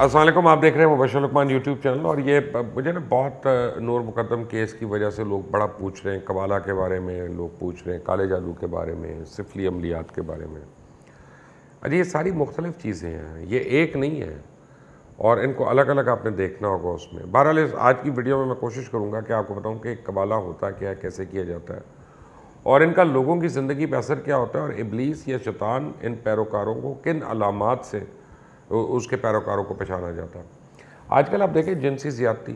असलम आप देख रहे हैं मुबशर लकमान यूट्यूब चैनल और ये मुझे ना बहुत नूर मुकदम केस की वजह से लोग बड़ा पूछ रहे हैं कबाला के बारे में लोग पूछ रहे हैं काले जादू के बारे में सिफली अमलियात के बारे में अरे ये सारी मुख्तलिफ़ चीज़ें हैं ये एक नहीं है और इनको अलग अलग आपने देखना होगा उसमें बहरहाल आज की वीडियो में मैं कोशिश करूँगा कि आपको बताऊँ कि कबाला होता क्या है कैसे किया जाता है और इनका लोगों की ज़िंदगी पर असर क्या होता है और इबलीस या शैतान इन पैरोकारों को किन अलामत से उसके पैरोकारों को पहचाना जाता आजकल आप देखें जिनसी ज़्यादती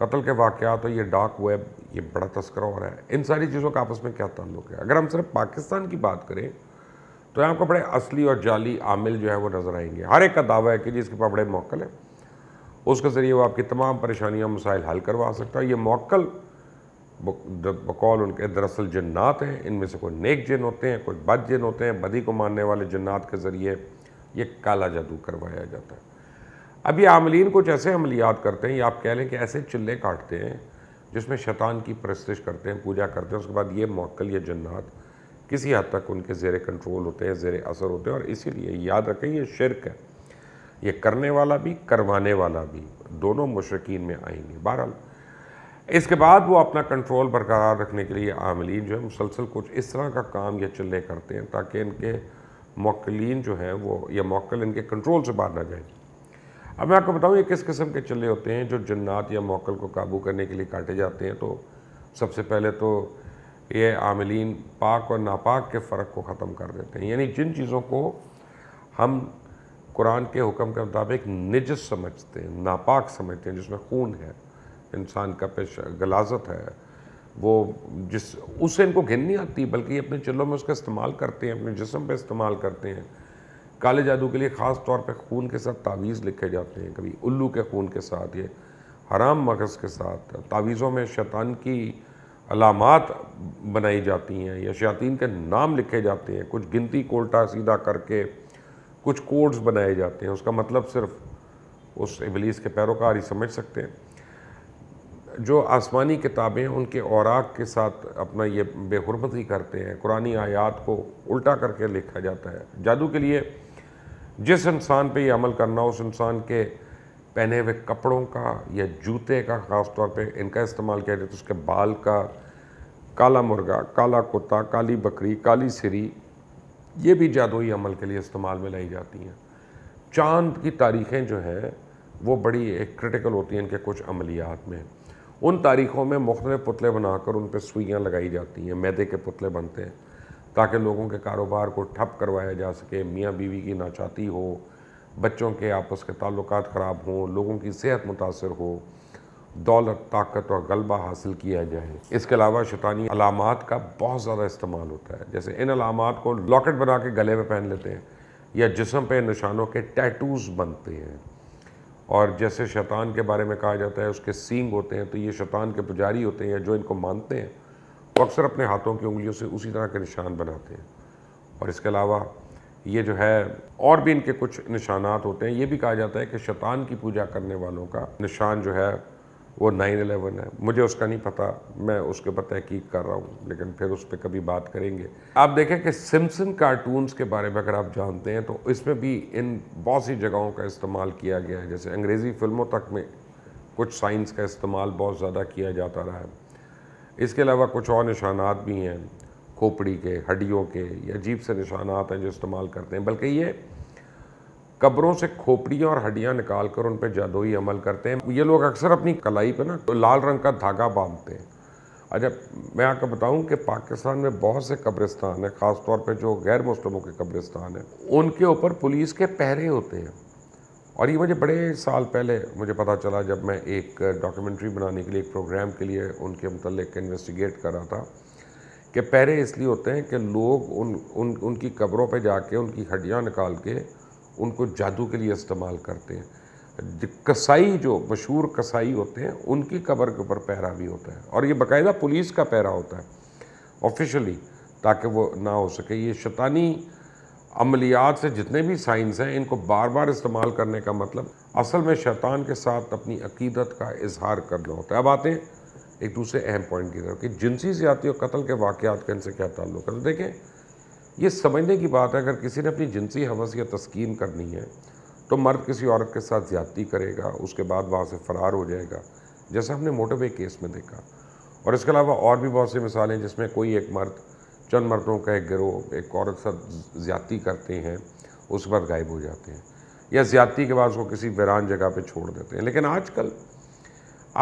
कत्ल के वाक़ात और ये डार्क वेब ये बड़ा तस्करा हो रहा है इन सारी चीज़ों का आपस में क्या ताल्लुक है अगर हम सिर्फ पाकिस्तान की बात करें तो यहाँ आपको बड़े असली और जाली आमिल जो है वो नज़र आएंगे हर एक का दावा है कि जिसके पास बड़े मौकल है उसके ज़रिए वो आपकी तमाम परेशानियाँ मसाइल हल करवा सकता है ये मौकल बकौल उनके दरअसल जन्नात हैं इनमें से कोई नेक जिन होते हैं कोई बद जिन होते हैं बदी को मानने वाले जन्नात के ज़रिए ये काला जादू करवाया जाता है अब ये आमलिन कुछ ऐसे अमलियात करते हैं या आप कह लें कि ऐसे चिल्ले काटते हैं जिसमें शैतान की परस्तिश करते हैं पूजा करते हैं उसके बाद ये मौकल या जन्नात किसी हद तक उनके ज़ेर कंट्रोल होते हैं ज़ेर असर होते हैं और इसीलिए याद रखें ये शिरक है ये करने वाला भी करवाने वाला भी दोनों मशरकिन में आएंगे बहरहाल इसके बाद वो अपना कंट्रोल बरकरार रखने के लिए आमलिन जो है मुसलसल कुछ इस तरह का काम या चिल्ले करते हैं ताकि इनके मोकलिन जो हैं वो या मोकल इनके कंट्रोल से बाहर ना जाए अब मैं आपको बताऊँ ये किस किस्म के चले होते हैं जो जन्नात या मोकल को काबू करने के लिए काटे जाते हैं तो सबसे पहले तो ये आमलिन पाक और नापाक के फ़र्क को ख़त्म कर देते हैं यानी जिन चीज़ों को हम कुरान के हुक्म के मुताबिक निजस समझते हैं नापाक समझते हैं जिसमें खून है इंसान का पेश गलाजत है वो जिस उससे इनको घिन नहीं आती बल्कि अपने चिल्लों में उसका इस्तेमाल करते हैं अपने जिसम पर इस्तेमाल करते हैं काले जादू के लिए ख़ास तौर पर खून के साथ तावीज़ लिखे जाते हैं कभी उल्लू के खून के साथ ये हराम मगज़ के साथ तावीज़ों में शैतान की अलामत बनाई जाती हैं या शैतिन के नाम लिखे जाते हैं कुछ गिनती कोल्टा सीधा करके कुछ कोड्स बनाए जाते हैं उसका मतलब सिर्फ उस इबलीस के पैरोकार ही समझ सकते हैं जो आसमानी किताबें उनके औराक के साथ अपना ये बेहरमती करते हैं कुरानी आयात को उल्टा करके लिखा जाता है जादू के लिए जिस इंसान पे ये अमल करना उस इंसान के पहने हुए कपड़ों का या जूते का ख़ास तौर पे इनका इस्तेमाल किया जाता है तो उसके बाल का काला मुर्गा काला कुत्ता काली बकरी काली सिरी ये भी जादुई अमल के लिए इस्तेमाल में लाई जाती हैं चांद की तारीखें जो हैं वो बड़ी एक क्रिटिकल होती हैं इनके कुछ अमलियात में उन तारीख़ों में मुख्तलिफ पुतले बनाकर उन पर सुइयाँ लगाई जाती हैं मैदे के पुतले बनते हैं ताकि लोगों के कारोबार को ठप करवाया जा सके मियाँ बीवी की नाचाती हो बच्चों के आपस के ताल्लुक ख़राब हों लोगों की सेहत मुतासर हो दौलत ताकत और गलबा हासिल किया जाए इसके अलावा शैतानी अलामत का बहुत ज़्यादा इस्तेमाल होता है जैसे इन अलामत को लॉकेट बना के गले में पहन लेते हैं या जिसम पे निशानों के टैटूज़ बनते हैं और जैसे शैतान के बारे में कहा जाता है उसके सींग होते हैं तो ये शैतान के पुजारी होते हैं जो इनको मानते हैं वो अक्सर अपने हाथों की उंगलियों से उसी तरह के निशान बनाते हैं और इसके अलावा ये जो है और भी इनके कुछ निशानात होते हैं ये भी कहा जाता है कि शैतान की पूजा करने वालों का निशान जो है वो नाइन अलेवन है मुझे उसका नहीं पता मैं उसके ऊपर तहकीक कर रहा हूँ लेकिन फिर उस पर कभी बात करेंगे आप देखें कि सिमसन कार्टून्स के बारे में अगर आप जानते हैं तो इसमें भी इन बहुत सी जगहों का इस्तेमाल किया गया है जैसे अंग्रेज़ी फ़िल्मों तक में कुछ साइंस का इस्तेमाल बहुत ज़्यादा किया जाता रहा है इसके अलावा कुछ और निशानात भी हैं खोपड़ी के हड्डियों के अजीब से निशानात हैं जो इस्तेमाल करते हैं बल्कि ये कब्रों से खोपड़ियाँ और हड्डियाँ निकाल कर उन पर जादोई अमल करते हैं ये लोग अक्सर अपनी कलाई पर ना तो लाल रंग का धागा बांधते हैं अच्छा मैं आपको बताऊं कि पाकिस्तान में बहुत से कब्रिस्तान हैं ख़ास तौर पे जो गैर मुस्लिमों के कब्रिस्तान हैं उनके ऊपर पुलिस के पहरे होते हैं और ये मुझे बड़े साल पहले मुझे पता चला जब मैं एक डॉक्यूमेंट्री बनाने के लिए एक प्रोग्राम के लिए उनके मतलब इन्वेस्टिगेट कर रहा था कि पहरे इसलिए होते हैं कि लोग उन उन उनकी कब्रों पर जाके उनकी हड्डियाँ निकाल के उनको जादू के लिए इस्तेमाल करते हैं कसाई जो मशहूर कसाई होते हैं उनकी कबर के ऊपर पहरा भी होता है और ये बाकायदा पुलिस का पहरा होता है ऑफिशली ताकि वो ना हो सके ये शैतानी अमलियात से जितने भी साइंस हैं इनको बार बार इस्तेमाल करने का मतलब असल में शैतान के साथ अपनी अकीदत का इजहार करना होता है अब आते हैं एक दूसरे अहम पॉइंट की तरफ कि जिनसी ज़्यादा और कत्ल के वाक़ात का इनसे क्या ताल्लुक है तो देखें ये समझने की बात है अगर किसी ने अपनी जिनसी हवस या तस्कीन करनी है तो मर्द किसी औरत के साथ ज़्यादती करेगा उसके बाद वहाँ से फ़रार हो जाएगा जैसा हमने मोटरवे केस में देखा और इसके अलावा और भी बहुत सी मिसालें जिसमें कोई एक मर्द चंद मर्दों का एक गिरोह एक औरत साथ ज़्यादती करते हैं उस पर गायब हो जाते हैं या ज़्यादती के बाद उसको किसी वीरान जगह पर छोड़ देते हैं लेकिन आजकल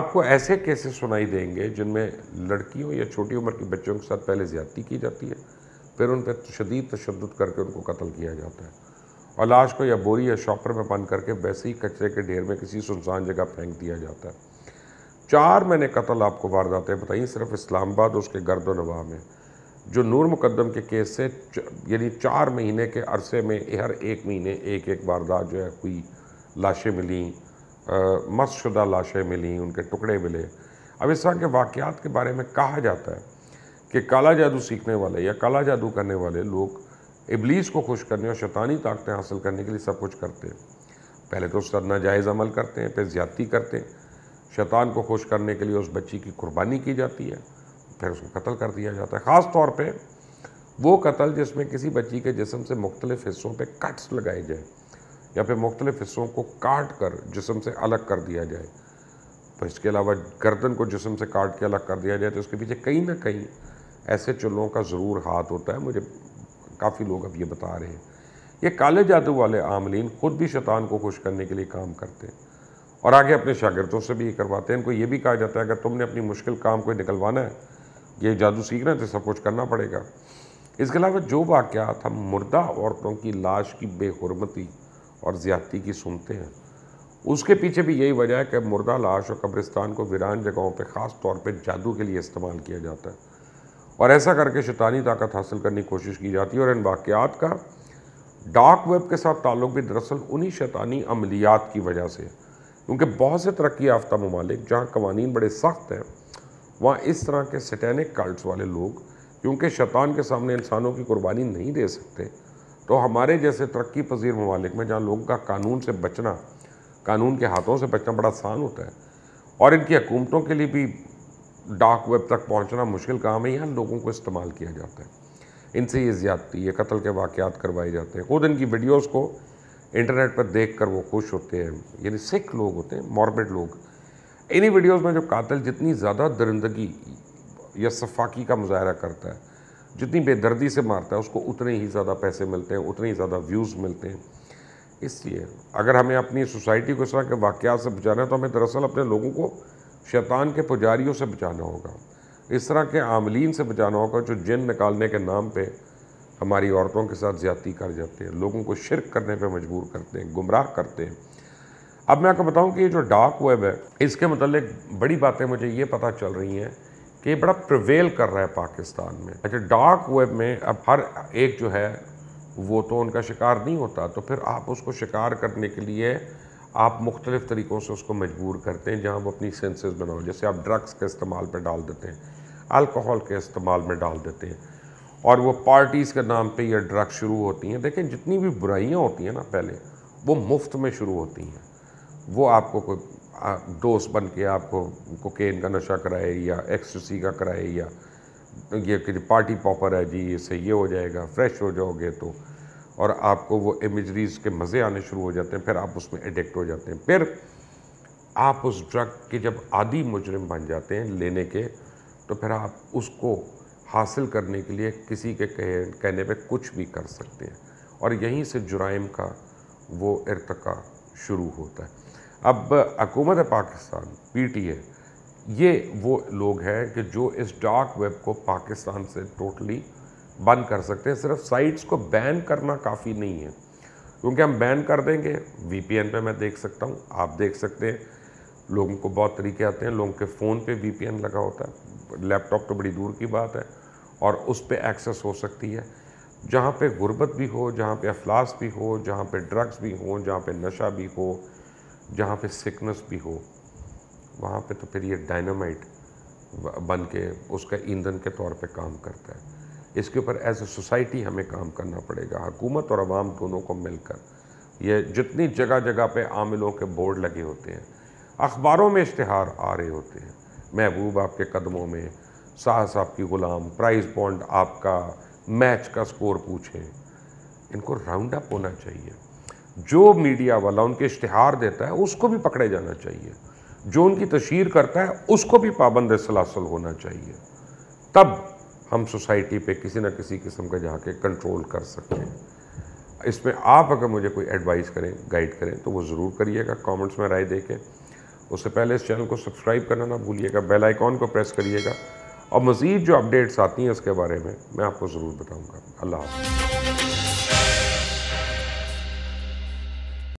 आपको ऐसे केसेस सुनाई देंगे जिनमें लड़कियों या छोटी उम्र के बच्चों के साथ पहले ज़्यादती की जाती है फिर उन पर शदीद तशद करके उनको कत्ल किया जाता है और लाश को या बोरी या शॉपर में बंद करके वैसे ही कचरे के ढेर में किसी सुनसान जगह फेंक दिया जाता है चार मैंने कत्ल आपको वारदातें बताई सिर्फ इस्लामाबाद उसके गर्द नवा में जो नूर मुकदम के केस से यानी चार महीने के अरसे में हर एक महीने एक एक वारदात जो है हुई लाशें मिली मस्त शुदा लाशें मिली उनके टुकड़े मिले अब इस तरह के वाक़ के बारे में कहा जाता है कि काला जादू सीखने वाले या काला जादू करने वाले लोग इबलीस को खुश करने और शैतानी ताकतें हासिल करने के लिए सब कुछ करते हैं पहले तो उस पर नाजायज़ अमल करते हैं फिर ज़्यादती करते हैं शैतान को खुश करने के लिए उस बच्ची की कुर्बानी की जाती है फिर उसको कत्ल कर दिया जाता है ख़ास तौर पर वो कत्ल जिसमें किसी बच्ची के जिसम से मुख्तलिफ हिस्सों पर कट्स लगाए जाएँ या फिर मुख्तलिफ हिस्सों को काट कर जिसम से अलग कर दिया जाए तो इसके अलावा गर्दन को जिसम से काट के अलग कर दिया जाए तो उसके पीछे कहीं ना कहीं ऐसे चुल्लों का ज़रूर हाथ होता है मुझे काफ़ी लोग अब ये बता रहे हैं ये काले जादू वाले आमलिन ख़ुद भी शैतान को खुश करने के लिए काम करते हैं और आगे अपने शागिरदों से भी ये करवाते हैं इनको ये भी कहा जाता है अगर तुमने अपनी मुश्किल काम को निकलवाना है ये जादू सीखना है तो सब कुछ करना पड़ेगा इसके अलावा जो वाक़ात हम मुर्दा औरतों की लाश की बेहरमती और ज़्यादती की सुनते हैं उसके पीछे भी यही वजह है कि मुर्दा लाश और कब्रिस्तान को वीरान जगहों पर ख़ास तौर पर जादू के लिए इस्तेमाल किया जाता है और ऐसा करके शैतानी ताकत हासिल करने की कोशिश की जाती है और इन वाक़ात का डार्क वेब के साथ ताल्लुक भी दरअसल उन्हीं शैतानी अमलियात की वजह से है क्योंकि बहुत से तरक्की याफ्ता ममालिक जहाँ कवानीन बड़े सख्त हैं वहाँ इस तरह के सटैनिक कार्ड्स वाले लोग क्योंकि शैतान के सामने इंसानों की कुर्बानी नहीं दे सकते तो हमारे जैसे तरक्की पजीर ममालिक में जहाँ लोगों का कानून से बचना कानून के हाथों से बचना बड़ा आसान होता है और इनकी हुकूमतों के लिए भी डार्क वेब तक पहुंचना मुश्किल काम है यहाँ लोगों को इस्तेमाल किया जाता है इनसे ये ज़्यादती है कत्ल के वाक़ात करवाए जाते हैं खुद इनकी वीडियोज़ को इंटरनेट पर देख कर वो खुश होते हैं यानी सिख लोग होते हैं मॉर्बिड लोग इन्हीं वीडियोज़ में जो कातिल जितनी ज़्यादा दरिंदगी या सफाकी का मुजाहरा करता है जितनी बेदर्दी से मारता है उसको उतने ही ज़्यादा पैसे मिलते हैं उतने ही ज़्यादा व्यूज़ मिलते हैं इसलिए अगर हमें अपनी सोसाइटी को इस तरह के वाक़ से बचाना है तो हमें दरअसल अपने लोगों को शैतान के पुजारियों से बचाना होगा इस तरह के आमलिन से बचाना होगा जो जिन निकालने के नाम पे हमारी औरतों के साथ ज़्यादती कर जाते हैं लोगों को शिरक करने पे मजबूर करते हैं गुमराह करते हैं अब मैं आपको बताऊं कि ये जो डार्क वेब है इसके मतलब बड़ी बातें मुझे ये पता चल रही हैं कि ये बड़ा प्रवेल कर रहा है पाकिस्तान में अच्छा डार्क वेब में अब हर एक जो है वो तो उनका शिकार नहीं होता तो फिर आप उसको शिकार करने के लिए आप मुख्तलिफ़ तरीक़ों से उसको मजबूर करते हैं जहाँ वो अपनी सेंसेस बनाओ जैसे आप ड्रग्स के इस्तेमाल पर डाल देते हैं अल्कोहल के इस्तेमाल में डाल देते हैं और वो पार्टीज़ के नाम पे ये ड्रग्स शुरू होती हैं देखें जितनी भी बुराइयाँ होती हैं ना पहले वो मुफ्त में शुरू होती हैं वो आपको कोई दोस्त बन के आपको कोकेन का नशा कराए या एक्ससी का कराए या ये पार्टी पॉपर है जी इससे ये हो जाएगा फ्रेश हो जाओगे तो और आपको वो इमेजरीज के मज़े आने शुरू हो जाते हैं फिर आप उसमें एडिक्ट हो जाते हैं फिर आप उस ड्रग के जब आदि मुजरिम बन जाते हैं लेने के तो फिर आप उसको हासिल करने के लिए किसी के कह, कहने पे कुछ भी कर सकते हैं और यहीं से जुराइम का वो इरतका शुरू होता है अब हकूमत पाकिस्तान पी टी ए ये वो लोग हैं कि जो इस डार्क वेब को पाकिस्तान से टोटली totally बंद कर सकते हैं सिर्फ साइट्स को बैन करना काफ़ी नहीं है क्योंकि हम बैन कर देंगे वी पे मैं देख सकता हूँ आप देख सकते हैं लोगों को बहुत तरीके आते हैं लोगों के फ़ोन पे वी लगा होता है लैपटॉप तो बड़ी दूर की बात है और उस पर एक्सेस हो सकती है जहाँ पर गुर्बत भी हो जहाँ पर अफलास भी हो जहाँ पर ड्रग्स भी हों जहाँ पर नशा भी हो जहाँ पर सिकनेस भी हो वहाँ पे तो फिर ये डायनामाइट बन के उसका ईंधन के तौर पे काम करता है इसके ऊपर एज ए सोसाइटी हमें काम करना पड़ेगा हुकूमत और आवाम दोनों को मिलकर ये जितनी जगह जगह पे आमिलों के बोर्ड लगे होते हैं अखबारों में इश्तहार आ रहे होते हैं महबूब आपके कदमों में साहस आपकी ग़ुलाम प्राइस बॉन्ड आपका मैच का स्कोर पूछें इनको राउंड अप होना चाहिए जो मीडिया वाला उनके इश्तहार देता है उसको भी पकड़े जाना चाहिए जो उनकी तशहर करता है उसको भी पाबंद सलासल होना चाहिए तब हम सोसाइटी पे किसी ना किसी किस्म का जाके कंट्रोल कर सकते हैं इसमें आप अगर मुझे कोई एडवाइस करें गाइड करें तो वो ज़रूर करिएगा कमेंट्स में राय दे के उससे पहले इस चैनल को सब्सक्राइब करना ना भूलिएगा बेल आइकॉन को प्रेस करिएगा और मज़ीद जो अपडेट्स आती हैं उसके बारे में मैं आपको ज़रूर बताऊँगा अल्लाह हाफ़